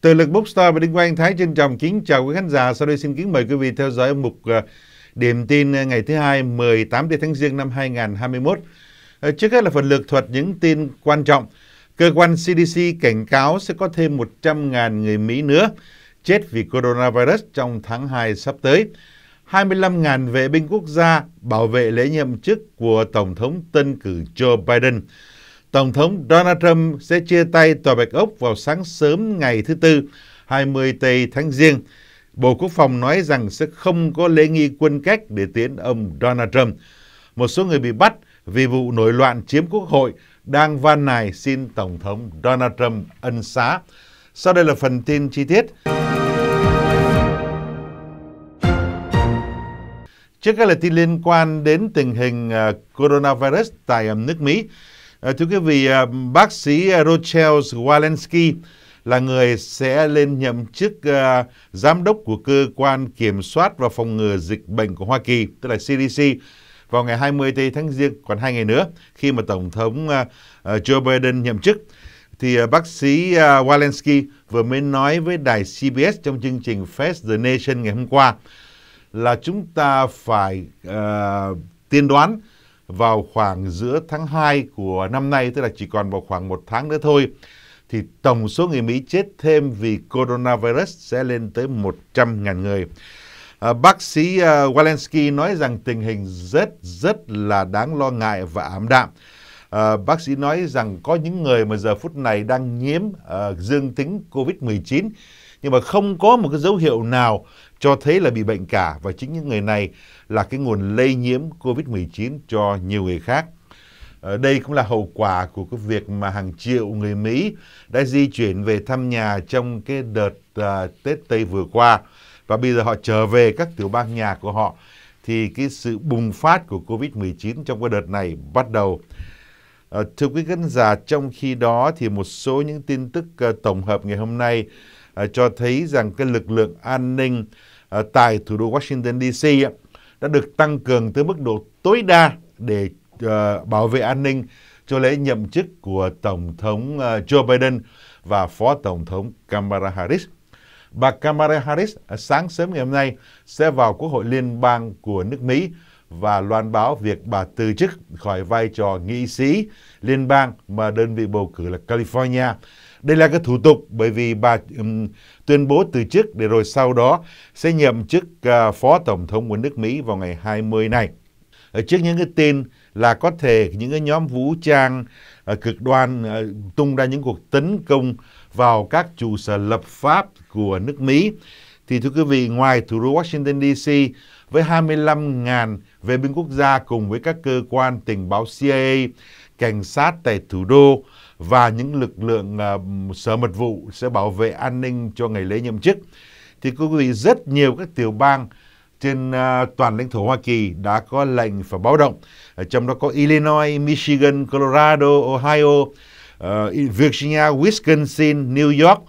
Từ lực Bookstore và Đinh Quang Thái trên chồng kính chào quý khán giả. Sau đây xin kính mời quý vị theo dõi mục ờ, điểm tin ờ, ngày thứ hai 18 tháng Giêng năm 2021. Ờ, trước hết là phần lược thuật những tin quan trọng. Cơ quan CDC cảnh cáo sẽ có thêm 100.000 người Mỹ nữa chết vì coronavirus trong tháng 2 sắp tới. 25.000 vệ binh quốc gia bảo vệ lễ nhậm chức của Tổng thống tân cử Joe Biden. Tổng thống Donald Trump sẽ chia tay Tòa Bạch Ốc vào sáng sớm ngày thứ Tư, 20 Tây tháng Giêng. Bộ Quốc phòng nói rằng sẽ không có lễ nghi quân cách để tiến ông Donald Trump. Một số người bị bắt vì vụ nổi loạn chiếm quốc hội đang van nài xin Tổng thống Donald Trump ân xá. Sau đây là phần tin chi tiết. Trước các là tin liên quan đến tình hình à, coronavirus tại à, nước Mỹ, Ờ, thưa quý vị, à, bác sĩ à, Rochelle Walensky là người sẽ lên nhậm chức à, giám đốc của cơ quan kiểm soát và phòng ngừa dịch bệnh của Hoa Kỳ, tức là CDC, vào ngày 24 tháng Giêng, còn hai ngày nữa, khi mà Tổng thống Joe Biden nhậm chức. Thì bác sĩ Walensky vừa mới nói với đài CBS trong chương trình Face the Nation ngày hôm qua là chúng ta phải à, tiên đoán vào khoảng giữa tháng 2 của năm nay, tức là chỉ còn vào khoảng một tháng nữa thôi, thì tổng số người Mỹ chết thêm vì coronavirus sẽ lên tới 100.000 người. À, bác sĩ uh, Walensky nói rằng tình hình rất rất là đáng lo ngại và ảm đạm. À, bác sĩ nói rằng có những người mà giờ phút này đang nhiễm uh, dương tính COVID-19 nhưng mà không có một cái dấu hiệu nào cho thấy là bị bệnh cả và chính những người này là cái nguồn lây nhiễm COVID-19 cho nhiều người khác. Ở đây cũng là hậu quả của cái việc mà hàng triệu người Mỹ đã di chuyển về thăm nhà trong cái đợt uh, Tết Tây vừa qua và bây giờ họ trở về các tiểu bang nhà của họ thì cái sự bùng phát của Covid-19 trong cái đợt này bắt đầu. À, thưa quý khán giả, trong khi đó thì một số những tin tức uh, tổng hợp ngày hôm nay À, cho thấy rằng cái lực lượng an ninh à, tại thủ đô Washington DC à, đã được tăng cường tới mức độ tối đa để à, bảo vệ an ninh cho lễ nhậm chức của Tổng thống Joe Biden và Phó Tổng thống Kamala Harris. Bà Kamala Harris sáng sớm ngày hôm nay sẽ vào Quốc hội Liên bang của nước Mỹ và loan báo việc bà từ chức khỏi vai trò nghị sĩ liên bang mà đơn vị bầu cử là California đây là cái thủ tục bởi vì bà um, tuyên bố từ chức để rồi sau đó sẽ nhậm chức uh, Phó Tổng thống của nước Mỹ vào ngày 20 này. Ở trước những cái tin là có thể những cái nhóm vũ trang uh, cực đoan uh, tung ra những cuộc tấn công vào các trụ sở lập pháp của nước Mỹ thì thưa quý vị ngoài thủ đô Washington DC với 25.000 vệ binh quốc gia cùng với các cơ quan tình báo CIA, cảnh sát tại thủ đô và những lực lượng à, sở mật vụ sẽ bảo vệ an ninh cho ngày lễ nhậm chức. Thì quý vị rất nhiều các tiểu bang trên à, toàn lãnh thổ Hoa Kỳ đã có lệnh phải báo động. trong đó có Illinois, Michigan, Colorado, Ohio, ờ, Virginia, Wisconsin, New York.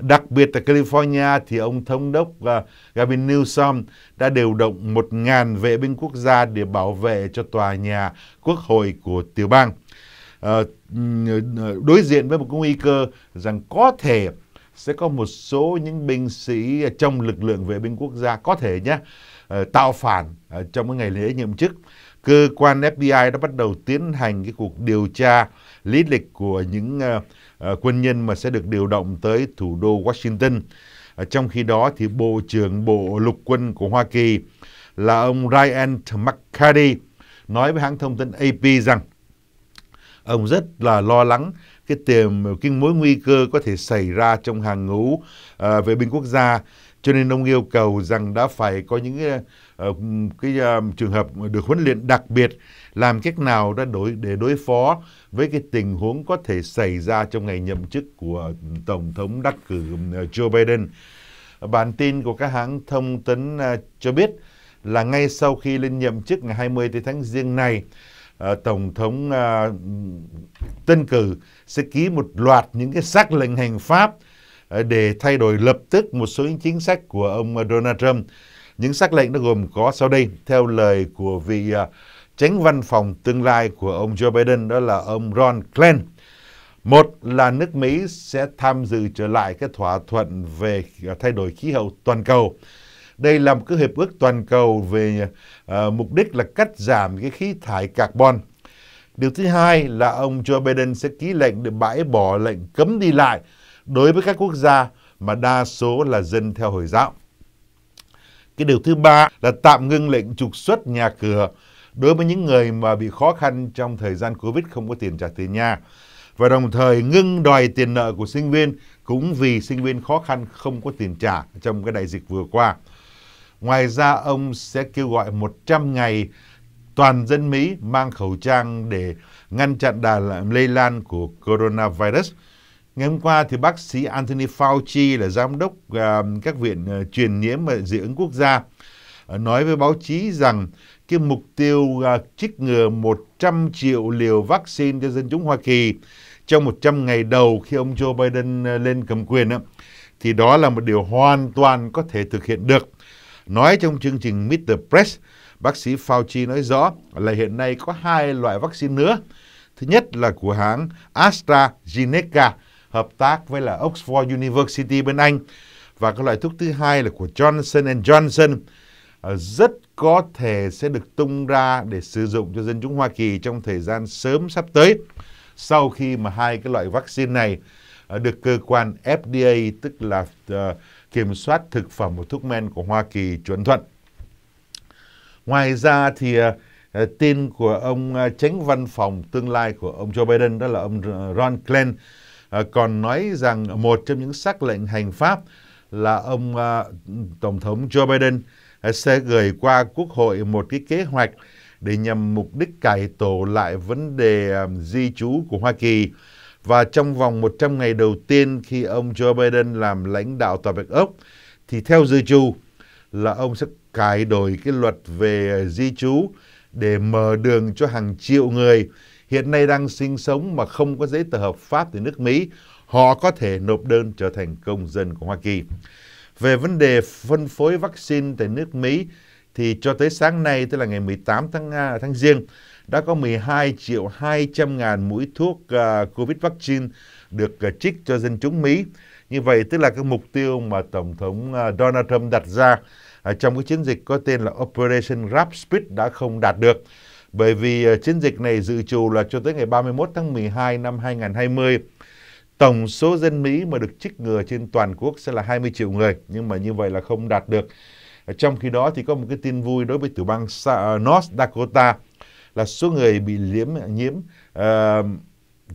Đặc biệt tại California thì ông thống đốc à, Gavin Newsom đã điều động 1.000 vệ binh quốc gia để bảo vệ cho tòa nhà quốc hội của tiểu bang. Ờ, ờ, đối diện với một cái nguy cơ rằng có thể sẽ có một số những binh sĩ trong lực lượng vệ binh quốc gia có thể nhé ờ, tạo phản trong cái ngày lễ nhậm chức cơ quan FBI đã bắt đầu tiến hành cái cuộc điều tra lý lịch của những quân nhân mà sẽ được điều động tới thủ đô Washington. trong khi đó thì Bộ trưởng Bộ Lục quân của Hoa Kỳ là ông Ryan McCarty nói với hãng thông tin AP rằng ông rất là lo lắng cái tiềm cái mối nguy cơ có thể xảy ra trong hàng ngũ à, vệ binh quốc gia cho nên ông yêu cầu rằng đã phải có những ờ, ờ, cái, uh, cái uh, trường hợp được huấn luyện đặc biệt làm cách nào đã đối để đối phó với cái tình huống có thể xảy ra trong ngày nhậm chức của tổng thống đắc cử ờ, Joe Biden. Bản tin của các hãng thông tấn uh, cho biết là ngay sau khi lên nhậm chức ngày 20 tháng riêng này, Ờ, tổng thống uh, tân cử sẽ ký một loạt những cái sắc lệnh hành pháp uh, để thay đổi lập tức một số những chính sách của ông Donald Trump. Những sắc lệnh nó gồm có sau đây theo lời của vị uh, tránh văn phòng tương lai của ông Joe Biden đó là ông Ron Klain. Một là nước Mỹ sẽ tham dự trở lại cái thỏa thuận về thay đổi khí hậu toàn cầu đây là một cái hiệp ước toàn cầu về uh, mục đích là cắt giảm cái khí thải carbon. Điều thứ hai là ông Joe Biden sẽ ký lệnh để bãi bỏ lệnh cấm đi lại đối với các quốc gia mà đa số là dân theo Hồi giáo. Cái điều thứ ba là tạm ngưng lệnh trục xuất nhà cửa đối với những người mà bị khó khăn trong thời gian Covid không có tiền trả tiền nhà. Và đồng thời ngưng đòi tiền nợ của sinh viên cũng vì sinh viên khó khăn không có tiền trả trong cái đại dịch vừa qua. Ngoài ra, ông sẽ kêu gọi 100 ngày toàn dân Mỹ mang khẩu trang để ngăn chặn đà lây lan của coronavirus. Ngày hôm qua thì bác sĩ Anthony Fauci là giám đốc uh, các viện uh, truyền nhiễm và dị ứng quốc gia uh, nói với báo chí rằng cái mục tiêu uh, trích ngừa 100 triệu liều vaccine cho dân chúng Hoa Kỳ trong 100 ngày đầu khi ông Joe Biden uh, lên cầm quyền uh, thì đó là một điều hoàn toàn có thể thực hiện được. Nói trong chương trình Meet the Press, bác sĩ Fauci nói rõ là hiện nay có hai loại vaccine nữa. Thứ nhất là của hãng AstraZeneca hợp tác với là Oxford University bên Anh và cái loại thuốc thứ hai là của Johnson Johnson à, rất có thể sẽ được tung ra để sử dụng cho dân chúng Hoa Kỳ trong thời gian sớm sắp tới sau khi mà hai cái loại vaccine này à, được cơ quan FDA tức là uh, kiểm soát thực phẩm và thuốc men của Hoa Kỳ chuẩn thuận. Ngoài ra thì ờ, ờ, tin của ông ờ, tránh văn phòng tương lai của ông Joe Biden đó là ông Ron Klain còn nói rằng một trong những sắc lệnh hành pháp là ông Tổng thống Joe Biden sẽ gửi qua Quốc hội một cái kế hoạch để nhằm mục đích cải tổ lại vấn đề di trú của Hoa Kỳ và trong vòng 100 ngày đầu tiên khi ông Joe Biden làm lãnh đạo Tòa Bạch Ốc, thì theo dự trù là ông sẽ cải đổi cái luật về di trú để mở đường cho hàng triệu người hiện nay đang sinh sống mà không có giấy tờ hợp pháp từ nước Mỹ, họ có thể nộp đơn trở thành công dân của Hoa Kỳ. Về vấn đề phân phối vaccine tại nước Mỹ, thì cho tới sáng nay, tức là ngày 18 tháng, à, tháng Giêng, đã có 12 triệu 200 ngàn mũi thuốc uh, COVID vaccine được uh, trích cho dân chúng Mỹ. Như vậy tức là cái mục tiêu mà Tổng thống uh, Donald Trump đặt ra uh, trong cái chiến dịch có tên là Operation Rap Speed đã không đạt được. Bởi vì uh, chiến dịch này dự trù là cho tới ngày 31 tháng 12 năm 2020. Tổng số dân Mỹ mà được trích ngừa trên toàn quốc sẽ là 20 triệu người, nhưng mà như vậy là không đạt được. Trong khi đó thì có một cái tin vui đối với tiểu bang North Dakota là số người bị liếm nhiễm uh, ờ,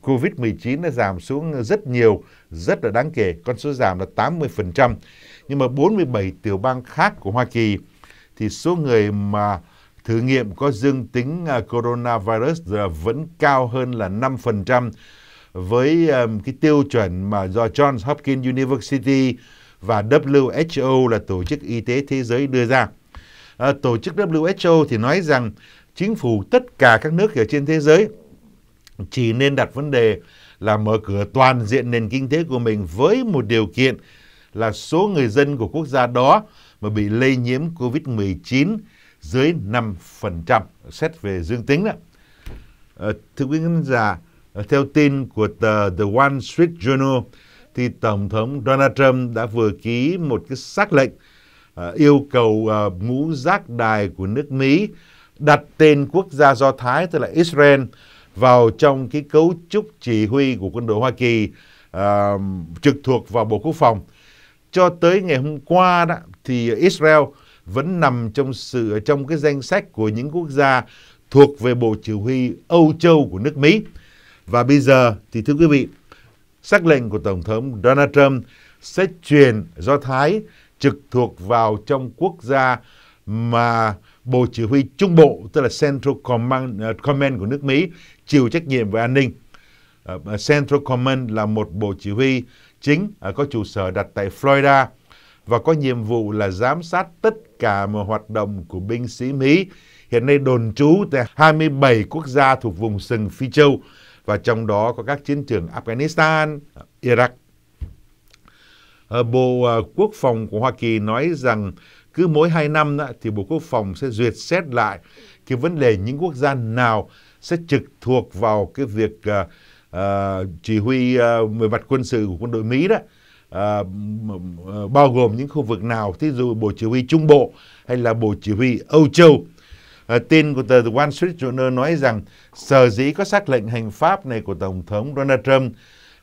COVID-19 đã giảm xuống rất nhiều, rất là đáng kể, con số giảm là 80%. Nhưng mà 47 tiểu bang khác của Hoa Kỳ thì số người mà thử nghiệm có dương tính à, coronavirus vẫn cao hơn là 5% với um, cái tiêu chuẩn mà do Johns Hopkins University và WHO là Tổ chức Y tế Thế giới đưa ra. À, tổ chức WHO thì nói rằng chính phủ tất cả các nước ở trên thế giới chỉ nên đặt vấn đề là mở cửa toàn diện nền kinh tế của mình với một điều kiện là số người dân của quốc gia đó mà bị lây nhiễm COVID-19 dưới 5% xét về dương tính đó. Ờ, thưa quý khán giả, ờ, theo tin của tờ The Wall Street Journal, thì Tổng thống Donald Trump đã vừa ký một cái xác lệnh ờ, yêu cầu à, ngũ giác đài của nước Mỹ đặt tên quốc gia Do Thái tức là Israel vào trong cái cấu trúc chỉ huy của quân đội Hoa Kỳ à, trực thuộc vào Bộ Quốc phòng. Cho tới ngày hôm qua đó thì Israel vẫn nằm trong sự trong cái danh sách của những quốc gia thuộc về Bộ Chỉ huy Âu Châu của nước Mỹ. Và bây giờ thì thưa quý vị, sắc lệnh của Tổng thống Donald Trump sẽ chuyển Do Thái trực thuộc vào trong quốc gia mà Bộ Chỉ huy Trung Bộ, tức là Central Command, uh, Command của nước Mỹ, chịu trách nhiệm về an ninh. Uh, Central Command là một bộ chỉ huy chính uh, có trụ sở đặt tại Florida và có nhiệm vụ là giám sát tất cả mọi hoạt động của binh sĩ Mỹ hiện nay đồn trú tại 27 quốc gia thuộc vùng sừng Phi Châu và trong đó có các chiến trường Afghanistan, Iraq. Bộ Quốc phòng của Hoa Kỳ nói rằng cứ mỗi 2 năm thì Bộ Quốc phòng sẽ duyệt xét lại cái vấn đề những quốc gia nào sẽ trực thuộc vào cái việc uh, uh, chỉ huy uh, về mặt quân sự của quân đội Mỹ đó uh, bao gồm những khu vực nào thí dụ Bộ Chỉ huy Trung Bộ hay là Bộ Chỉ huy Âu Châu uh, tin của tờ The Wall Street Journal nói rằng sở dĩ có xác lệnh hành pháp này của Tổng thống Donald Trump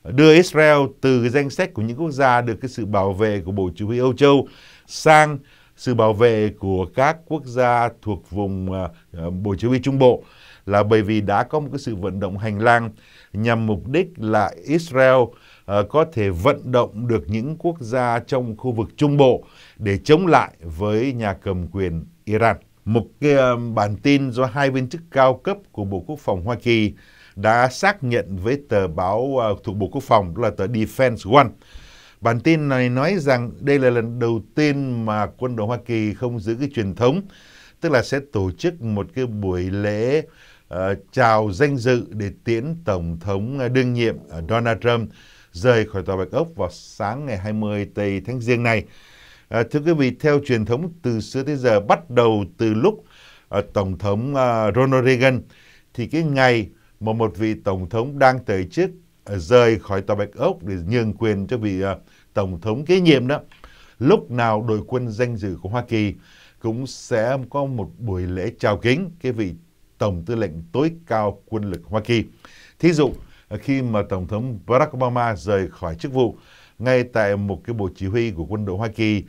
đưa Israel từ danh sách của những quốc gia được cái sự bảo vệ của Bộ Chỉ huy Âu Châu sang sự bảo vệ của các quốc gia thuộc vùng uh, à, à, Bộ Chỉ huy Trung Bộ là bởi vì đã có một cái sự vận động hành lang nhằm mục đích là Israel à, có thể vận động được những quốc gia trong khu vực Trung Bộ để chống lại với nhà cầm quyền Iran. Một cái bản tin do hai viên chức cao cấp của Bộ Quốc phòng Hoa Kỳ đã xác nhận với tờ báo thuộc Bộ Quốc phòng là tờ Defense One Bản tin này nói rằng đây là lần đầu tiên mà quân đội Hoa Kỳ không giữ cái truyền thống, tức là sẽ tổ chức một cái buổi lễ uh, chào danh dự để tiễn Tổng thống đương nhiệm ờ, Donald Trump rời khỏi Tòa Bạch Ốc vào sáng ngày 20 Tây Tháng Giêng này. À, thưa quý vị, theo truyền thống từ xưa tới giờ bắt đầu từ lúc à, Tổng thống à, Ronald Reagan thì cái ngày mà một vị Tổng thống đang tới chức rời khỏi Tòa Bạch Ốc để nhường quyền cho vị uh, Tổng thống kế nhiệm đó. Lúc nào đội quân danh dự của Hoa Kỳ cũng sẽ có một buổi lễ chào kính cái vị Tổng tư lệnh tối cao quân lực Hoa Kỳ. Thí dụ, à, khi mà Tổng thống Barack Obama rời khỏi chức vụ, ngay tại một cái bộ chỉ huy của quân đội Hoa Kỳ,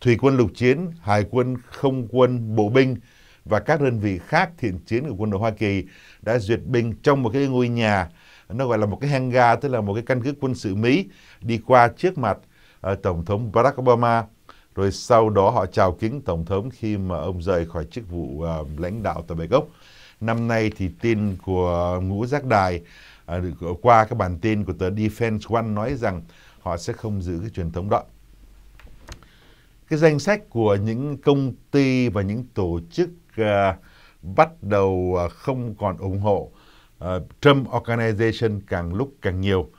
thủy quân lục chiến, hải quân, không quân, bộ binh và các đơn vị khác thiện chiến của quân đội Hoa Kỳ đã duyệt binh trong một cái ngôi nhà nó gọi là một cái hangar tức là một cái căn cứ quân sự Mỹ đi qua trước mặt uh, tổng thống Barack Obama rồi sau đó họ chào kính tổng thống khi mà ông rời khỏi chức vụ uh, lãnh đạo tại Bạch Ốc. Năm nay thì tin của ngũ giác đài uh, qua các bản tin của tờ Defense One nói rằng họ sẽ không giữ cái truyền thống đó. Cái danh sách của những công ty và những tổ chức uh, bắt đầu không còn ủng hộ uh, Trump Organization càng lúc càng nhiều.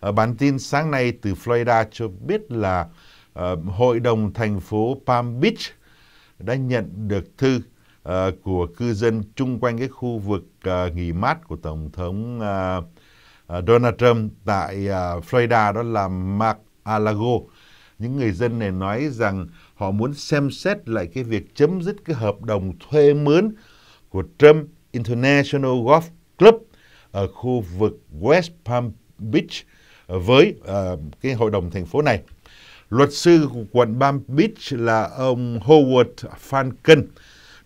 Ờ, bản tin sáng nay từ Florida cho biết là ờ, Hội đồng thành phố Palm Beach đã nhận được thư của cư dân chung quanh cái khu vực nghỉ mát của Tổng thống Donald Trump tại Florida đó là Mark Alago. Những người dân này nói rằng họ muốn xem xét lại cái việc chấm dứt cái hợp đồng thuê mướn của Trump International Golf Club ở khu vực West Palm Beach với uh, cái hội đồng thành phố này. Luật sư của quận Palm Beach là ông Howard Falcon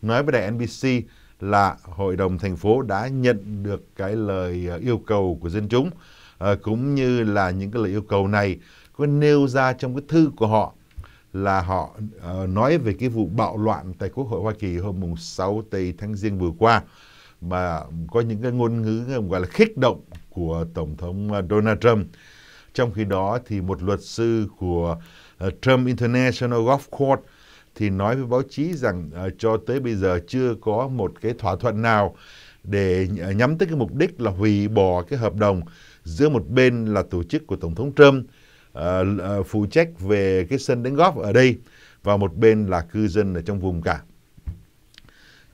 nói với đài NBC là hội đồng thành phố đã nhận được cái lời ờ, yêu cầu của dân chúng uh, cũng như là những cái lời yêu cầu này có nêu ra trong cái thư của họ là họ uh, nói về cái vụ bạo loạn tại Quốc hội Hoa Kỳ hôm mùng 6 tây tháng Giêng vừa qua mà có những cái ngôn ngữ gọi là kích động của tổng thống à, Donald Trump. Trong khi đó thì một luật sư của à, Trump International Golf Court thì nói với báo chí rằng à, cho tới bây giờ chưa có một cái thỏa thuận nào để nhắm tới cái mục đích là hủy bỏ cái hợp đồng giữa một bên là tổ chức của tổng thống Trump phụ trách về cái sân đánh golf ở đây và một bên là cư dân ở trong vùng cả.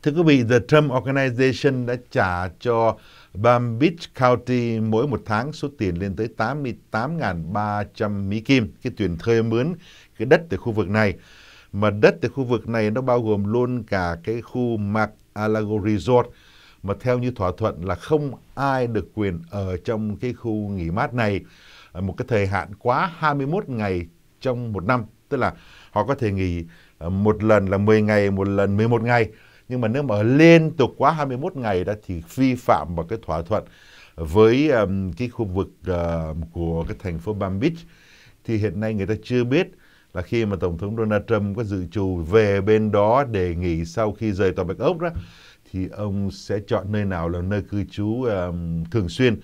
Thưa quý vị, The Trump Organization đã trả cho Palm Beach County mỗi một tháng số tiền lên tới 88.300 Mỹ Kim, cái tiền thuê mướn cái đất từ khu vực này. Mà đất từ khu vực này nó bao gồm luôn cả cái khu Mac Alago Resort mà theo như thỏa thuận là không ai được quyền ở trong cái khu nghỉ mát này một cái thời hạn quá 21 ngày trong một năm. Tức là họ có thể nghỉ ờ, một lần là 10 ngày, một lần 11 ngày nhưng mà nếu mà liên tục quá 21 ngày đã thì vi phạm vào cái thỏa thuận với um, cái khu vực uh, của cái thành phố Palm Beach thì hiện nay người ta chưa biết là khi mà tổng thống Donald Trump có dự trù về bên đó đề nghị sau khi rời tòa Bạch Ốc đó thì ông sẽ chọn nơi nào là nơi cư trú um, thường xuyên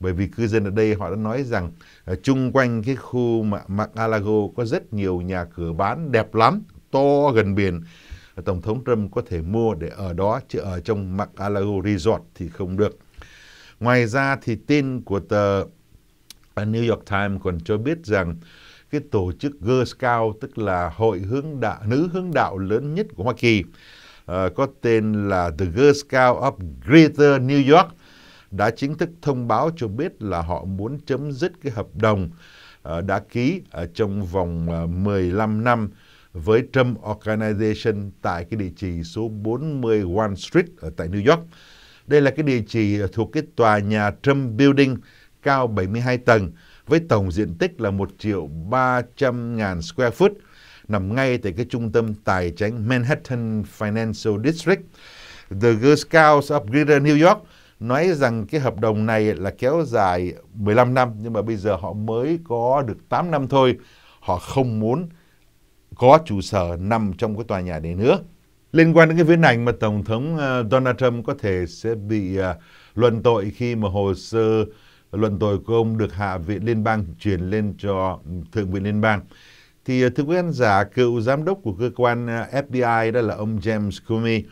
bởi vì cư dân ở đây họ đã nói rằng uh, chung quanh cái khu mà mar Alago có rất nhiều nhà cửa bán đẹp lắm to gần biển Tổng thống Trump có thể mua để ở đó chứ ở trong Mar-a-Lago Resort thì không được. Ngoài ra thì tin của tờ New York Times còn cho biết rằng cái tổ chức Girl Scout tức là hội hướng đạo nữ hướng đạo lớn nhất của Hoa Kỳ uh, có tên là The Girl Scout of Greater New York đã chính thức thông báo cho biết là họ muốn chấm dứt cái hợp đồng uh, đã ký ở trong vòng uh, ờ, 15 năm với Trump Organization tại cái địa chỉ số 40 Wall Street ở tại New York. Đây là cái địa chỉ thuộc cái tòa nhà Trump Building cao 72 tầng với tổng diện tích là 1 triệu 300 ngàn square foot nằm ngay tại cái trung tâm tài chính Manhattan Financial District. The Girl Scouts of Greater New York nói rằng cái hợp đồng này là kéo dài 15 năm nhưng mà bây giờ họ mới có được 8 năm thôi. Họ không muốn có trụ sở nằm trong cái tòa nhà đấy nữa. Liên quan đến cái viễn ảnh mà Tổng thống ờ, Donald Trump có thể sẽ bị ờ, luận tội khi mà hồ sơ luận tội của ông được Hạ viện Liên bang chuyển lên cho Thượng viện Liên bang. Thì ờ, thưa quý khán giả, cựu giám đốc của cơ quan FBI đó là ông James Comey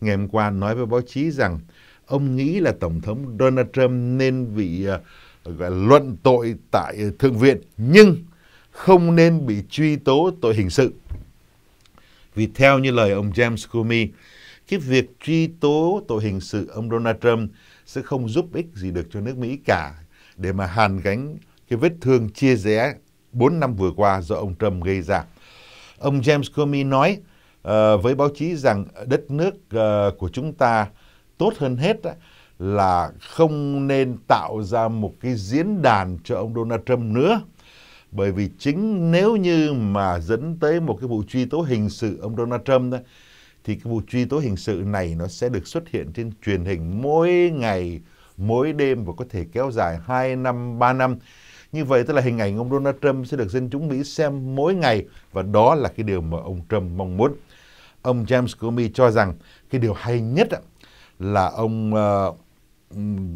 ngày hôm qua nói với báo chí rằng ông nghĩ là Tổng thống Donald Trump nên bị luận tội tại Thượng viện nhưng không nên bị truy tố tội hình sự. Vì theo như lời ông James Comey, cái việc truy tố tội hình sự ông Donald Trump sẽ không giúp ích gì được cho nước Mỹ cả để mà hàn gánh cái vết thương chia rẽ 4 năm vừa qua do ông Trump gây ra. Ông James Comey nói uh, với báo chí rằng đất nước uh, của chúng ta tốt hơn hết là không nên tạo ra một cái diễn đàn cho ông Donald Trump nữa bởi vì chính nếu như mà dẫn tới một cái vụ truy tố hình sự ông Donald Trump đó, thì cái vụ truy tố hình sự này nó sẽ được xuất hiện trên truyền hình mỗi ngày, mỗi đêm và có thể kéo dài 2 năm, 3 năm. Như vậy tức là hình ảnh ông Donald Trump sẽ được dân chúng Mỹ xem mỗi ngày và đó là cái điều mà ông Trump mong muốn. Ông James Comey cho rằng cái điều hay nhất là ông ờ,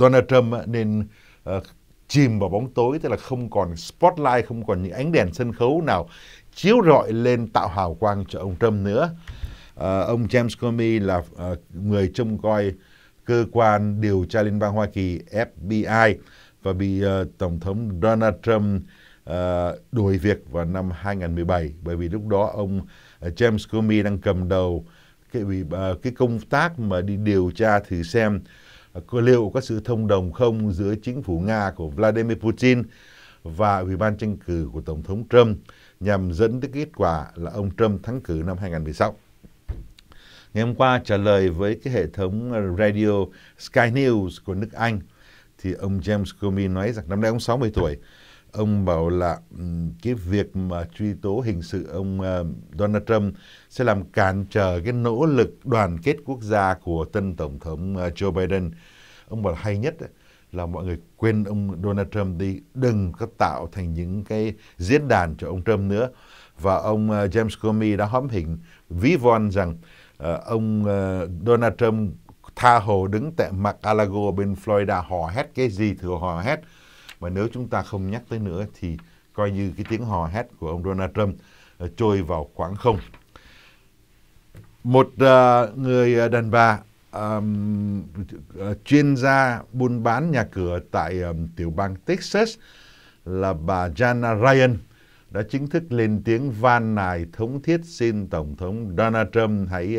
Donald Trump nên ờ, chìm vào bóng tối tức là không còn spotlight không còn những ánh đèn sân khấu nào chiếu rọi lên tạo hào quang cho ông Trump nữa à, ông James Comey là à, người trông coi cơ quan điều tra liên bang Hoa Kỳ FBI và bị à, tổng thống Donald Trump à, đuổi việc vào năm 2017 bởi vì lúc đó ông à, James Comey đang cầm đầu cái, à, cái công tác mà đi điều tra thử xem liệu có sự thông đồng không giữa chính phủ Nga của Vladimir Putin và Ủy ban tranh cử của Tổng thống Trump nhằm dẫn tới kết quả là ông Trump thắng cử năm 2016. Ngày hôm qua trả lời với cái hệ thống radio Sky News của nước Anh thì ông James Comey nói rằng năm nay ông 60 tuổi ông bảo là ừ, cái việc mà truy tố hình sự ông ờ, Donald Trump sẽ làm cản trở cái nỗ lực đoàn kết quốc gia của tân tổng thống ờ, Joe Biden. Ông bảo hay nhất là mọi người quên ông Donald Trump đi, đừng có tạo thành những cái diễn đàn cho ông Trump nữa. Và ông ờ, James Comey đã hóm hình ví von rằng ông Donald Trump tha hồ đứng tại mặt a bên Florida hò hét cái gì thừa hò hét và nếu chúng ta không nhắc tới nữa thì coi như cái tiếng hò hét của ông Donald Trump ờ, trôi vào khoảng không. Một uh, người ờ, đàn bà um, chuyên gia buôn bán nhà cửa tại um, tiểu bang Texas là bà Jana Ryan đã chính thức lên tiếng van nài thống thiết xin Tổng thống Donald Trump hãy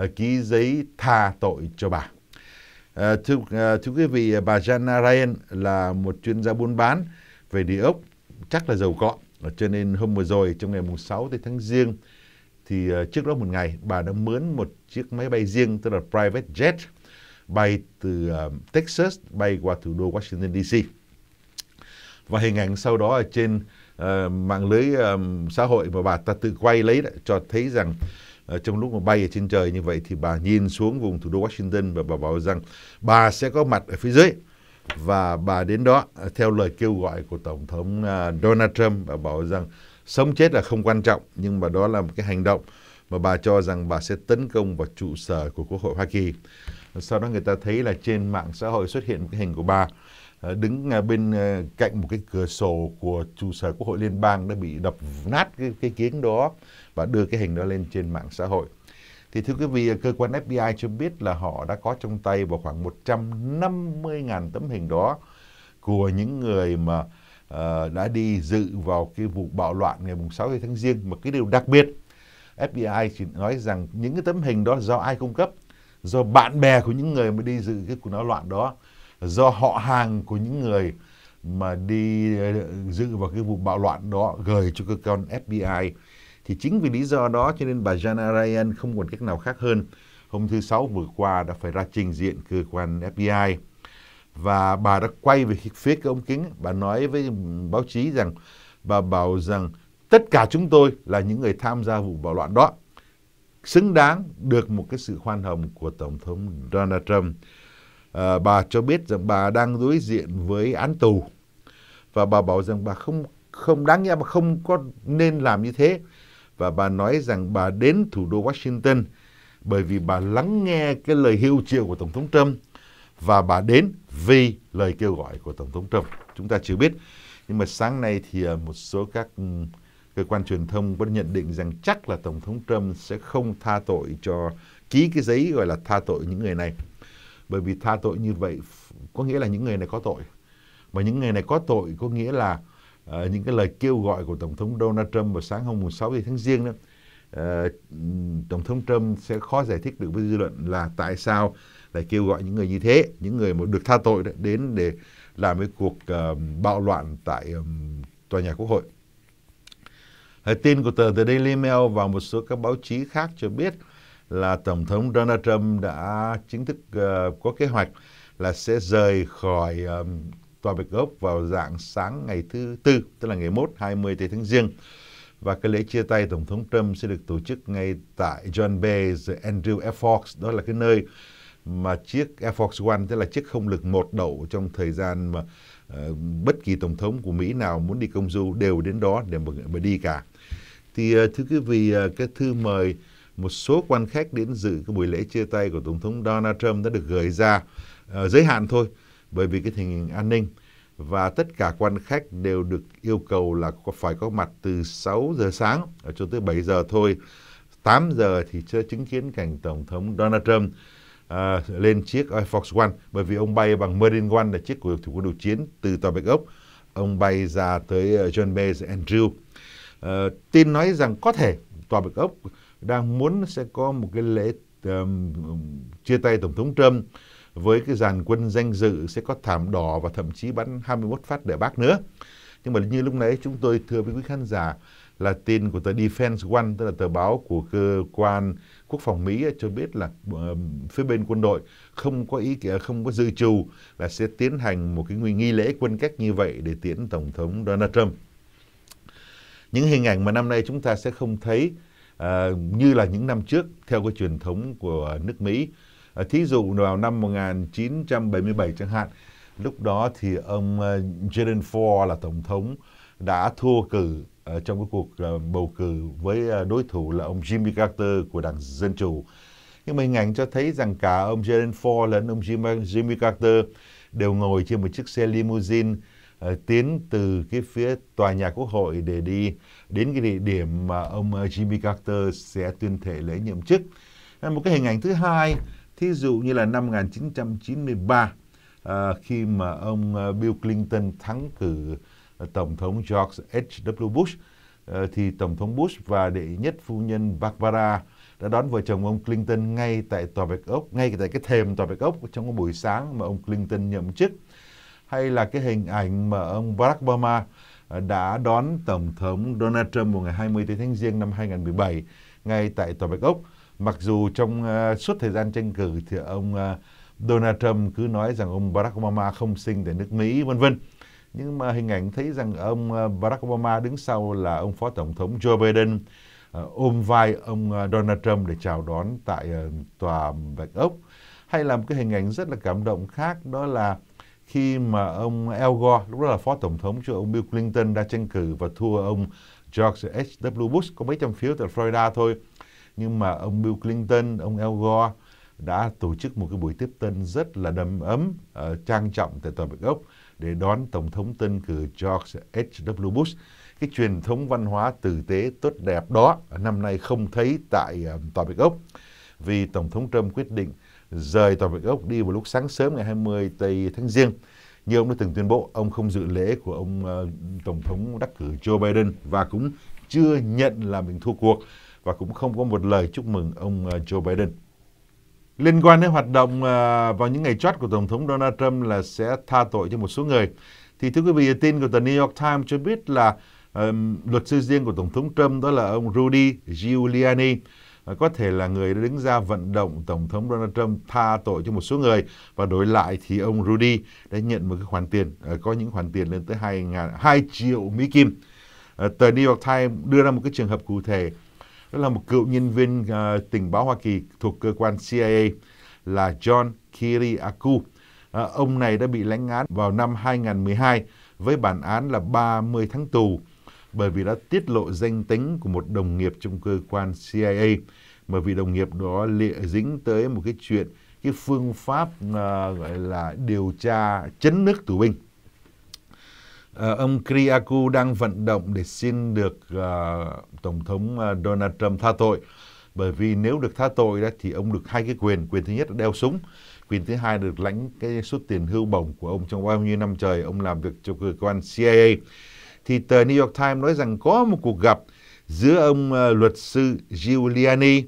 uh, ký giấy tha tội cho bà. Ờ, thưa, ờ, thưa quý vị, bà Jan Ryan là một chuyên gia buôn bán về địa ốc, chắc là giàu có. Ờ, cho nên hôm vừa rồi, trong ngày mùng 6 tới tháng Giêng, thì trước đó một ngày, bà đã mướn một chiếc máy bay riêng, tức là private jet, bay từ Texas, bay qua thủ đô Washington DC Và hình ảnh sau đó ở trên uh, mạng lưới um, xã hội mà bà ta tự quay lấy đó, cho thấy rằng Ờ, trong lúc mà bay ở trên trời như vậy thì bà nhìn xuống vùng thủ đô Washington và bà bảo rằng bà sẽ có mặt ở phía dưới và bà đến đó ờ, theo lời kêu gọi của tổng thống ờ, Donald Trump bà bảo rằng sống chết là không quan trọng nhưng mà đó là một cái hành động mà bà cho rằng bà sẽ tấn công vào trụ sở của Quốc hội Hoa Kỳ. Sau đó người ta thấy là trên mạng xã hội xuất hiện một cái hình của bà Ờ, đứng à, bên ờ, cạnh một cái cửa sổ của trụ sở Quốc hội Liên bang đã bị đập nát cái, cái kiếng đó và đưa cái hình đó lên trên mạng xã hội. Thì thưa quý vị, cơ quan FBI cho biết là họ đã có trong tay vào khoảng 150.000 tấm hình đó của những người mà uh, đã đi dự vào cái vụ bạo loạn ngày 6 tháng riêng. Một cái điều đặc biệt, FBI chỉ nói rằng những cái tấm hình đó do ai cung cấp, do bạn bè của những người mà đi dự cái cuộc náo loạn đó do họ hàng của những người mà đi dự ờ, vào cái vụ bạo loạn đó gửi cho cơ quan FBI thì chính vì lý do đó cho nên bà Jana Ryan không còn cách nào khác hơn hôm thứ sáu vừa qua đã phải ra trình diện cơ quan FBI và bà đã quay về phía cái ống kính bà nói với báo chí rằng bà bảo rằng tất cả chúng tôi là những người tham gia vụ bạo loạn đó xứng đáng được một cái sự khoan hồng của tổng thống Donald Trump à, bà cho biết rằng bà đang đối diện với án tù và bà bảo rằng bà không không đáng nhẽ mà không có nên làm như thế và bà nói rằng bà đến thủ đô Washington bởi vì bà lắng nghe cái lời hiệu triệu của tổng thống Trump và bà đến vì lời kêu gọi của tổng thống Trump chúng ta chưa biết nhưng mà sáng nay thì ờ, một số các ừ, cơ quan truyền thông có nhận định rằng chắc là tổng thống Trump sẽ không tha tội cho ký cái giấy gọi là tha tội những người này bởi vì tha tội như vậy có nghĩa là những người này có tội mà những người này có tội có nghĩa là uh, những cái lời kêu gọi của tổng thống Donald Trump vào sáng hôm 16 tháng giêng đó uh, tổng thống Trump sẽ khó giải thích được với dư luận là tại sao lại kêu gọi những người như thế những người mà được tha tội đó, đến để làm cái cuộc uh, bạo loạn tại um, tòa nhà quốc hội. Tin của tờ The Daily Mail và một số các báo chí khác cho biết là Tổng thống Donald Trump đã chính thức uh, có kế hoạch là sẽ rời khỏi um, Tòa Bạch Ốc vào dạng sáng ngày thứ Tư, tức là ngày mốt 20 tây tháng riêng Và cái lễ chia tay Tổng thống Trump sẽ được tổ chức ngay tại John Bay the Andrew Air Force, đó là cái nơi mà chiếc Air Force One, tức là chiếc không lực một đậu trong thời gian mà uh, bất kỳ Tổng thống của Mỹ nào muốn đi công du đều đến đó để mà, mà đi cả. Thì uh, thưa quý vị, uh, cái thư mời uh, một số quan khách đến dự cái buổi lễ chia tay của Tổng thống Donald Trump đã được gửi ra uh, giới hạn thôi bởi vì cái tình hình an ninh và tất cả quan khách đều được yêu cầu là phải có mặt từ 6 giờ sáng cho tới 7 giờ thôi. 8 giờ thì sẽ chứng kiến cảnh Tổng thống Donald Trump uh, lên chiếc Air Force One bởi vì ông bay bằng Marine One là chiếc của thủ quân đục chiến từ Tòa Bạch Ốc. Ông bay ra tới ờ, John Bates Andrew. Uh, tin nói rằng có thể Tòa Bạch Ốc đang muốn sẽ có một cái lễ um, chia tay Tổng thống Trump với cái dàn quân danh dự sẽ có thảm đỏ và thậm chí bắn 21 phát để bác nữa. Nhưng mà như lúc nãy chúng tôi thưa với quý khán giả là tin của tờ Defense One, tức là tờ báo của cơ quan quốc phòng Mỹ cho biết là uh, phía bên quân đội không có ý kiến, không có dự trù là sẽ tiến hành một cái nghi lễ quân cách như vậy để tiễn Tổng thống Donald Trump. Những hình ảnh mà năm nay chúng ta sẽ không thấy Ờ, như là những năm trước theo cái truyền thống của nước Mỹ. À, thí dụ vào năm 1977 chẳng hạn, lúc đó thì ông Gerald ờ, Ford là tổng thống đã thua cử uh, trong cái cuộc uh, bầu cử với uh, đối thủ là ông Jimmy Carter của đảng Dân chủ. Nhưng mà hình ảnh cho thấy rằng cả ông Gerald Ford lẫn ông Jimmy, Jimmy Carter đều ngồi trên một chiếc xe limousine Ờ, tiến từ cái phía tòa nhà quốc hội để đi đến cái địa điểm mà ông ờ, Jimmy Carter sẽ tuyên thệ lễ nhậm chức. Ờ, một cái hình ảnh thứ hai, thí dụ như là năm 1993 à, khi mà ông Bill Clinton thắng cử tổng thống George H.W. Bush à, thì tổng thống Bush và đệ nhất phu nhân Barbara đã đón vợ chồng ông Clinton ngay tại tòa Bạch Ốc, ngay tại cái thềm tòa Bạch Ốc trong cái buổi sáng mà ông Clinton nhậm chức hay là cái hình ảnh mà ông Barack Obama ờ, đã đón Tổng thống Donald Trump vào ngày 20 tháng Giêng năm 2017 ngay tại Tòa Bạch Ốc. Mặc dù trong uh, suốt thời gian tranh cử thì ông uh, Donald Trump cứ nói rằng ông Barack Obama không sinh tại nước Mỹ vân vân. Nhưng mà hình ảnh thấy rằng ông Barack Obama đứng sau là ông Phó Tổng thống Joe Biden uh, ôm vai ông uh, Donald Trump để chào đón tại uh, Tòa Bạch Ốc. Hay là một cái hình ảnh rất là cảm động khác đó là khi mà ông Al Gore lúc đó là phó tổng thống cho ông Bill Clinton đã tranh cử và thua ông George H.W. Bush có mấy trăm phiếu tại Florida thôi nhưng mà ông Bill Clinton, ông Al Gore đã tổ chức một cái buổi tiếp tân rất là đầm ấm, uh, trang trọng tại Tòa Bạch Ốc để đón Tổng thống tân cử George H.W. Bush. Cái truyền thống văn hóa tử tế tốt đẹp đó năm nay không thấy tại uh, Tòa Bạch Ốc vì Tổng thống Trump quyết định rời tòa Bạch Ốc đi vào lúc sáng sớm ngày 20 tây tháng Giêng. Như ông đã từng tuyên bố, ông không dự lễ của ông uh, Tổng thống đắc cử Joe Biden và cũng chưa nhận là mình thua cuộc và cũng không có một lời chúc mừng ông uh, Joe Biden. Liên quan đến hoạt động uh, vào những ngày chót của Tổng thống Donald Trump là sẽ tha tội cho một số người. Thì thưa quý vị, tin của tờ New York Times cho biết là um, luật sư riêng của Tổng thống Trump đó là ông Rudy Giuliani À, có thể là người đứng ra vận động Tổng thống Donald Trump tha tội cho một số người và đổi lại thì ông Rudy đã nhận một cái khoản tiền, à, có những khoản tiền lên tới 2, 2 triệu Mỹ Kim. À, tờ New York Times đưa ra một cái trường hợp cụ thể đó là một cựu nhân viên tình báo Hoa Kỳ thuộc cơ quan CIA là John Kiriakou. ông này đã bị lãnh án vào năm 2012 với bản án là 30 tháng tù bởi vì đã tiết lộ danh tính của một đồng nghiệp trong cơ quan CIA mà vì đồng nghiệp đó lịa dính tới một cái chuyện cái phương pháp uh, gọi là điều tra chấn nước tù binh uh, ông Kriaku đang vận động để xin được uh, tổng thống Donald Trump tha tội bởi vì nếu được tha tội đó thì ông được hai cái quyền quyền thứ nhất là đeo súng quyền thứ hai được lãnh cái số tiền hưu bổng của ông trong bao nhiêu năm trời ông làm việc cho cơ quan CIA thì tờ New York Times nói rằng có một cuộc gặp giữa ông uh, luật sư Giuliani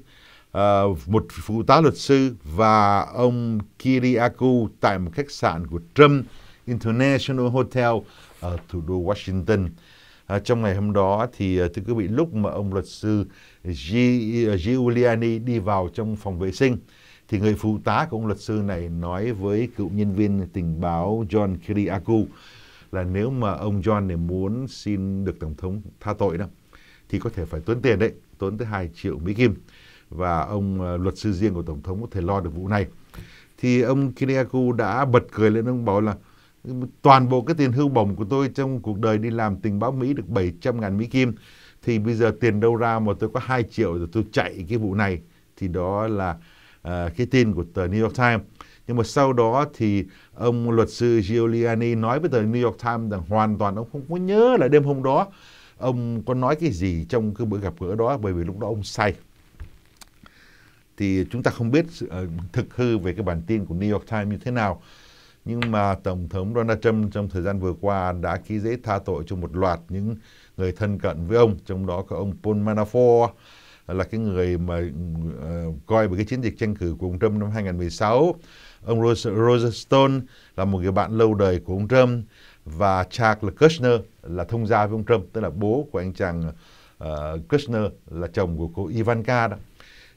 uh, một phụ tá luật sư và ông Kiriakou tại một khách sạn của Trump International Hotel ở thủ đô Washington. À, trong ngày hôm đó thì ờ, thưa quý vị lúc mà ông luật sư Giuliani đi vào trong phòng vệ sinh thì người phụ tá của ông luật sư này nói với cựu nhân viên tình báo John Kiriakou là nếu mà ông John này muốn xin được tổng thống tha tội đó thì có thể phải tốn tiền đấy, tốn tới 2 triệu Mỹ kim và ông ờ, luật sư riêng của tổng thống có thể lo được vụ này thì ông Kiriakou đã bật cười lên ông bảo là toàn bộ cái tiền hưu bổng của tôi trong cuộc đời đi làm tình báo Mỹ được 700 ngàn Mỹ Kim thì bây giờ tiền đâu ra mà tôi có 2 triệu rồi tôi chạy cái vụ này thì đó là uh, cái tin của tờ New York Times nhưng mà sau đó thì ông luật sư Giuliani nói với tờ New York Times rằng hoàn toàn ông không có nhớ là đêm hôm đó ông có nói cái gì trong cái bữa gặp gỡ đó bởi vì lúc đó ông say thì chúng ta không biết ờ, thực hư về cái bản tin của New York Times như thế nào. Nhưng mà Tổng thống Donald Trump trong thời gian vừa qua đã ký giấy tha tội cho một loạt những người thân cận với ông, trong đó có ông Paul Manafort, ờ, là cái người mà ờ, coi về cái chiến dịch tranh cử của ông Trump năm 2016. Ông Rose, Stone là một người bạn lâu đời của ông Trump và Charles Kushner là thông gia với ông Trump, tức là bố của anh chàng Kushner là chồng của cô Ivanka đó.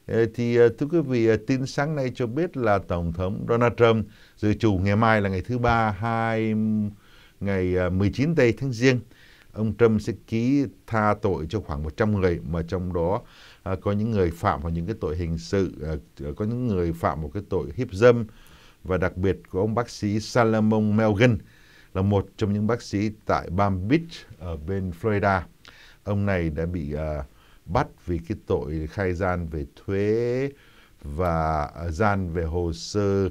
Ờ, thì ờ, thưa quý vị ờ, tin sáng nay cho biết là tổng thống Donald Trump dự trù ngày mai là ngày thứ ba hai ngày 19 tây tháng giêng ông Trump sẽ ký tha tội cho khoảng 100 người mà trong đó à, có những người phạm vào những cái tội hình sự à, có những người phạm một cái tội hiếp dâm và đặc biệt của ông bác sĩ Salomon Melgen là một trong những bác sĩ tại Palm Beach ở bên Florida ông này đã bị à, bắt vì cái tội khai gian về thuế và gian về hồ sơ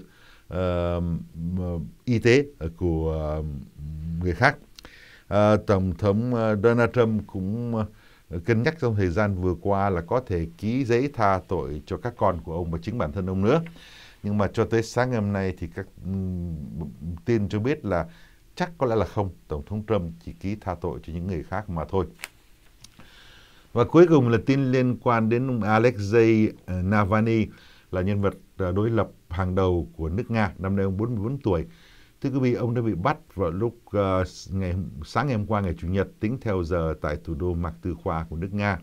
uh, y tế của người khác. Uh, Tổng thống ờ, Donald Trump cũng ờ, cân nhắc trong thời gian vừa qua là có thể ký giấy tha tội cho các con của ông và chính bản thân ông nữa. Nhưng mà cho tới sáng ngày hôm nay thì các tin cho biết là chắc có lẽ là không. Tổng thống Trump chỉ ký tha tội cho những người khác mà thôi. Và cuối cùng là tin liên quan đến ông Alexei ờ, Navalny là nhân vật ờ, đối lập hàng đầu của nước Nga, năm nay ông 44 tuổi. Thưa quý vị, ông đã bị bắt vào lúc uh, ngày sáng ngày hôm qua ngày chủ nhật tính theo giờ tại thủ đô Mạc Tư Khoa của nước Nga.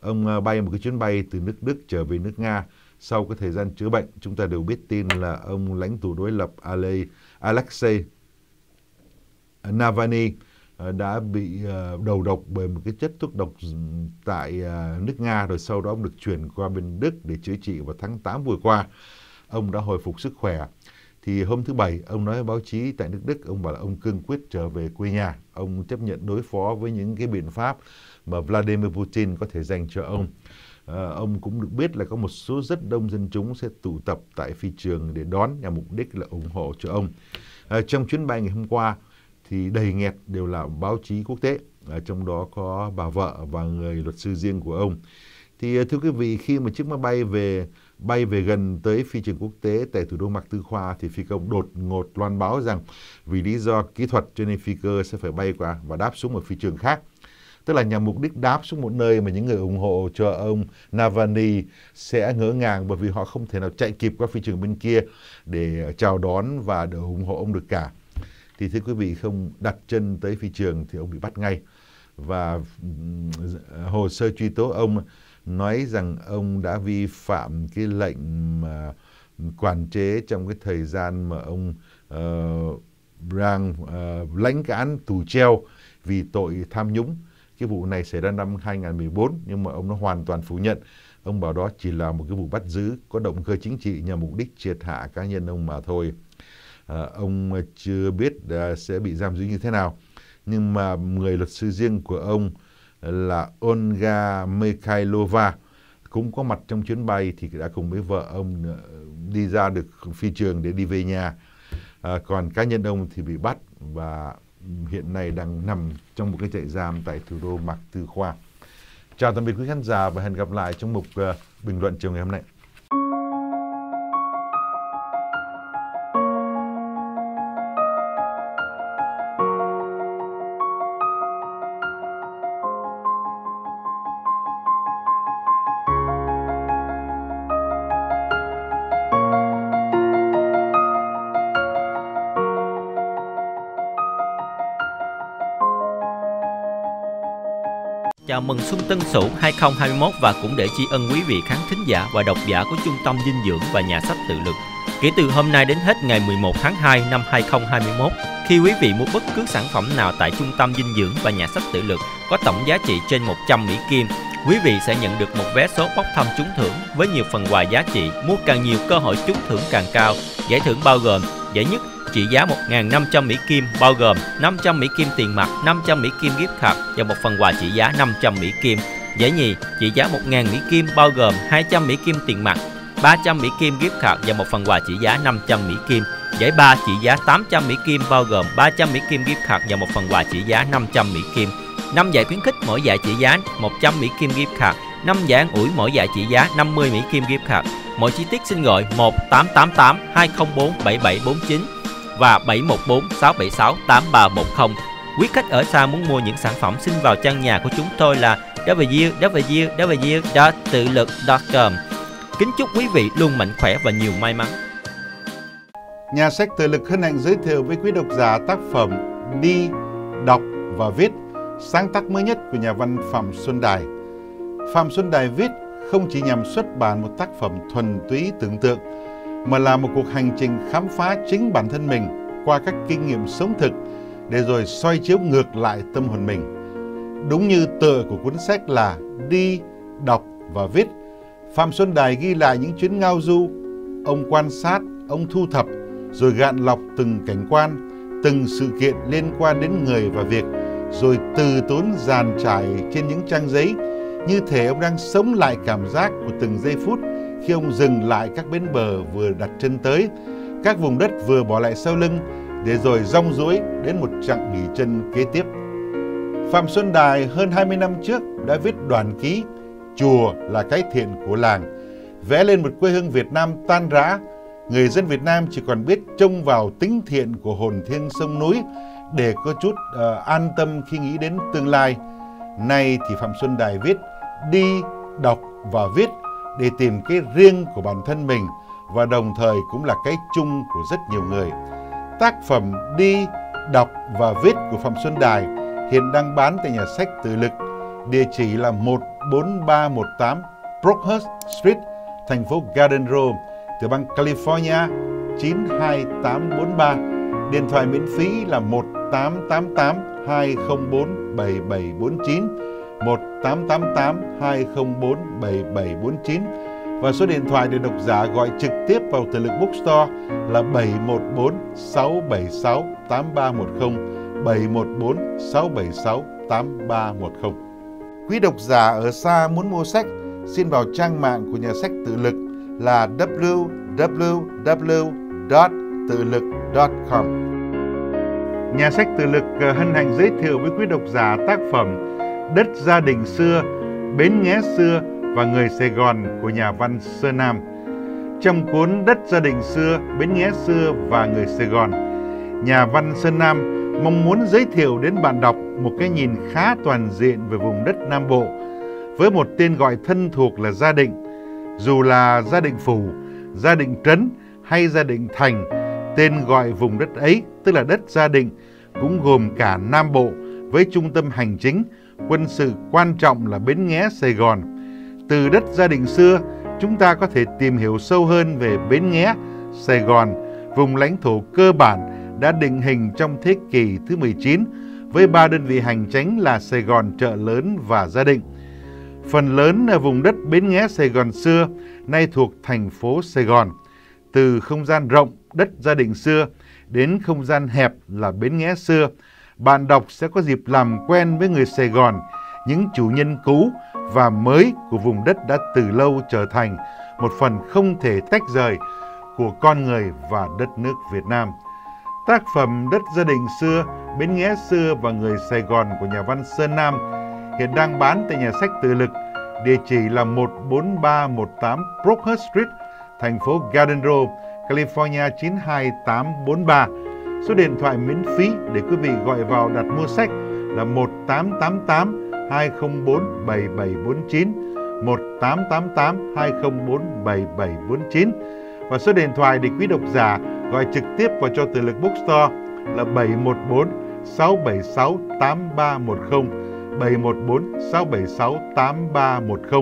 Ông uh, bay một cái chuyến bay từ nước Đức trở về nước Nga sau cái thời gian chữa bệnh. Chúng ta đều biết tin là ông lãnh tụ đối lập Ale, Alexei Navalny Ờ, đã bị ờ, đầu độc bởi một cái chất thuốc độc tại ờ, nước Nga rồi sau đó ông được chuyển qua bên Đức để chữa trị vào tháng 8 vừa qua. Ông đã hồi phục sức khỏe. Thì hôm thứ Bảy, ông nói với báo chí tại nước Đức, ông bảo là ông cương quyết trở về quê nhà. Ông chấp nhận đối phó với những cái biện pháp mà Vladimir Putin có thể dành cho ông. À, ông cũng được biết là có một số rất đông dân chúng sẽ tụ tập tại phi trường để đón nhằm mục đích là ủng hộ cho ông. À, trong chuyến bay ngày hôm qua, thì đầy nghẹt đều là báo chí quốc tế à, trong đó có bà vợ và người luật sư riêng của ông thì ờ, thưa quý vị khi mà chiếc máy bay về bay về gần tới phi trường quốc tế tại thủ đô Mạc Tư Khoa thì phi cơ đột ngột loan báo rằng vì lý do kỹ thuật cho nên phi cơ sẽ phải bay qua và đáp xuống một phi trường khác tức là nhằm mục đích đáp xuống một nơi mà những người ủng hộ cho ông Navani sẽ ngỡ ngàng bởi vì họ không thể nào chạy kịp qua phi trường bên kia để ờ, chào đón và để ủng hộ ông được cả thì thưa quý vị không đặt chân tới phi trường thì ông bị bắt ngay và hồ sơ truy tố ông nói rằng ông đã vi phạm cái lệnh mà quản chế trong cái thời gian mà ông uh, ờ, đang uh, ờ, lãnh cái án tù treo vì tội tham nhũng. Cái vụ này xảy ra năm 2014 nhưng mà ông nó hoàn toàn phủ nhận. Ông bảo đó chỉ là một cái vụ bắt giữ có động cơ chính trị nhằm mục đích triệt hạ cá nhân ông mà thôi. Ờ, ông chưa biết sẽ bị giam giữ như thế nào nhưng mà người luật sư riêng của ông là Olga Mikhailova cũng có mặt trong chuyến bay thì đã cùng với vợ ông ờ, đi ra được phi trường để đi về nhà à, còn cá nhân ông thì bị bắt và hiện nay đang nằm trong một cái trại giam tại thủ đô Mạc Tư Khoa. Chào tạm biệt quý khán giả và hẹn gặp lại trong mục uh, bình luận chiều ngày hôm nay. mừng xuân Tân Sửu 2021 và cũng để tri ân quý vị khán thính giả và độc giả của Trung tâm Dinh dưỡng và Nhà sách Tự Lực. Kể từ hôm nay đến hết ngày 11 tháng 2 năm 2021, khi quý vị mua bất cứ sản phẩm nào tại Trung tâm Dinh dưỡng và Nhà sách Tự Lực có tổng giá trị trên 100 Mỹ Kim, quý vị sẽ nhận được một vé số bốc thăm trúng thưởng với nhiều phần quà giá trị. Mua càng nhiều cơ hội trúng thưởng càng cao. Giải thưởng bao gồm giải nhất trị giá 1.500 Mỹ Kim bao gồm 500 Mỹ Kim tiền mặt, 500 Mỹ Kim gift card và một phần quà trị giá 500 Mỹ Kim. Giải nhì trị giá 1.000 Mỹ Kim bao gồm 200 Mỹ Kim tiền mặt, 300 Mỹ Kim gift card và một phần quà trị giá 500 Mỹ Kim. Giải ba trị giá 800 Mỹ Kim bao gồm 300 Mỹ Kim gift card và một phần quà trị giá 500 Mỹ Kim. năm giải khuyến khích mỗi giải trị giá 100 Mỹ Kim gift card 5 giải ủi mỗi giải trị giá 50 Mỹ Kim gift card. Mọi chi tiết xin gọi 1888 204 7749 và 714 676 8310. Quý khách ở xa muốn mua những sản phẩm xin vào trang nhà của chúng tôi là www.tự lực.com. Kính chúc quý vị luôn mạnh khỏe và nhiều may mắn. Nhà sách Tự lực hân hạnh giới thiệu với quý độc giả tác phẩm Đi, Đọc và Viết, sáng tác mới nhất của nhà văn Phạm Xuân Đài. Phạm Xuân Đài viết không chỉ nhằm xuất bản một tác phẩm thuần túy tưởng tượng mà là một cuộc hành trình khám phá chính bản thân mình qua các kinh nghiệm sống thực để rồi soi chiếu ngược lại tâm hồn mình. Đúng như tựa của cuốn sách là Đi, Đọc và Viết, Phạm Xuân Đài ghi lại những chuyến ngao du, ông quan sát, ông thu thập, rồi gạn lọc từng cảnh quan, từng sự kiện liên quan đến người và việc, rồi từ tốn dàn trải trên những trang giấy, như thể ông đang sống lại cảm giác của từng giây phút – khi ông dừng lại các bến bờ vừa đặt chân tới, các vùng đất vừa bỏ lại sau lưng để rồi rong ruổi đến một chặng nghỉ chân kế tiếp. Phạm Xuân Đài hơn 20 năm trước đã viết đoàn ký Chùa là cái thiện của làng, vẽ lên một quê hương Việt Nam tan rã. Người dân Việt Nam chỉ còn biết trông vào tính thiện của hồn thiêng sông núi để có chút uh, an tâm khi nghĩ đến tương lai. Nay thì Phạm Xuân Đài viết đi, đọc và viết để tìm cái riêng của bản thân mình và đồng thời cũng là cái chung của rất nhiều người. Tác phẩm Đi, Đọc và Viết của Phạm Xuân Đài hiện đang bán tại nhà sách Tự Lực, địa chỉ là 14318 Brookhurst Street, thành phố Garden Grove, từ bang California 92843. Điện thoại miễn phí là 1888 204 7749 1888 204 7749 và số điện thoại để độc giả gọi trực tiếp vào từ lực bookstore là 714 676 8310 714 676 8310. Quý độc giả ở xa muốn mua sách xin vào trang mạng của nhà sách tự lực là www.tự lực.com. Nhà sách tự lực ờ, hân hạnh giới thiệu với quý độc giả tác phẩm đất gia đình xưa, bến nghé xưa và người Sài Gòn của nhà văn Sơ Nam. Trong cuốn Đất gia đình xưa, bến nghé xưa và người Sài Gòn, nhà văn Sơ Nam mong muốn giới thiệu đến bạn đọc một cái nhìn khá toàn diện về vùng đất Nam Bộ với một tên gọi thân thuộc là gia đình, dù là gia đình phủ, gia đình trấn hay gia đình thành, tên gọi vùng đất ấy tức là đất gia đình cũng gồm cả Nam Bộ với trung tâm hành chính quân sự quan trọng là Bến Nghé Sài Gòn. Từ đất gia đình xưa, chúng ta có thể tìm hiểu sâu hơn về Bến Nghé, Sài Gòn, vùng lãnh thổ cơ bản đã định hình trong thế kỷ thứ 19 với ba đơn vị hành chính là Sài Gòn, Chợ Lớn và Gia Định. Phần lớn là vùng đất Bến Nghé Sài Gòn xưa, nay thuộc thành phố Sài Gòn. Từ không gian rộng, đất gia đình xưa, đến không gian hẹp là Bến Nghé xưa, bạn đọc sẽ có dịp làm quen với người Sài Gòn, những chủ nhân cũ và mới của vùng đất đã từ lâu trở thành một phần không thể tách rời của con người và đất nước Việt Nam. Tác phẩm Đất gia đình xưa, Bến Nghé xưa và Người Sài Gòn của nhà văn Sơn Nam hiện đang bán tại nhà sách Tự Lực. Địa chỉ là 14318 Brookhurst Street, thành phố Garden Grove, California 92843 Số điện thoại miễn phí để quý vị gọi vào đặt mua sách là 1888 204 7749 1888 204 7749 và số điện thoại để quý độc giả gọi trực tiếp vào cho từ lực bookstore là 714 676 8310 714 676 8310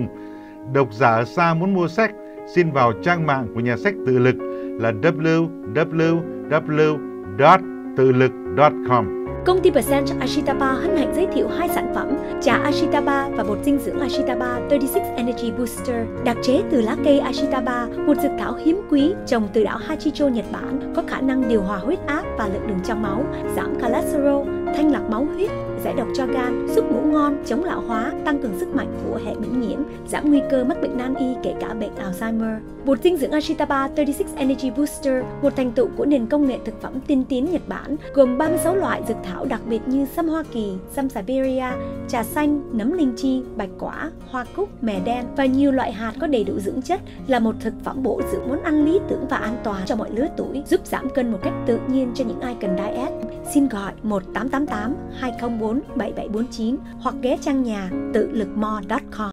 Độc giả ở xa muốn mua sách xin vào trang mạng của nhà sách tự lực là www www.tự lực.com Công ty Percent Ashitaba hân hạnh giới thiệu hai sản phẩm trà Ashitaba và bột dinh dưỡng Ashitaba 36 Energy Booster đặc chế từ lá cây Ashitaba, một dược thảo hiếm quý trồng từ đảo Hachicho, Nhật Bản, có khả năng điều hòa huyết áp và lượng đường trong máu, giảm cholesterol, thanh lọc máu huyết, giải độc cho gan, giúp ngủ ngon, chống lão hóa, tăng cường sức mạnh của hệ miễn nhiễm, giảm nguy cơ mắc bệnh nan y kể cả bệnh Alzheimer. Bột dinh dưỡng Ashitaba 36 Energy Booster, một thành tựu của nền công nghệ thực phẩm tiên tiến Nhật Bản, gồm 36 loại dược thảo đặc biệt như sâm Hoa Kỳ, sâm Siberia, trà xanh, nấm linh chi, bạch quả, hoa cúc, mè đen và nhiều loại hạt có đầy đủ dưỡng chất là một thực phẩm bổ dưỡng muốn ăn lý tưởng và an toàn cho mọi lứa tuổi, giúp giảm cân một cách tự nhiên cho những ai cần diet. Xin gọi 1888 204 744 7749 hoặc ghé trang nhà tự lực mo com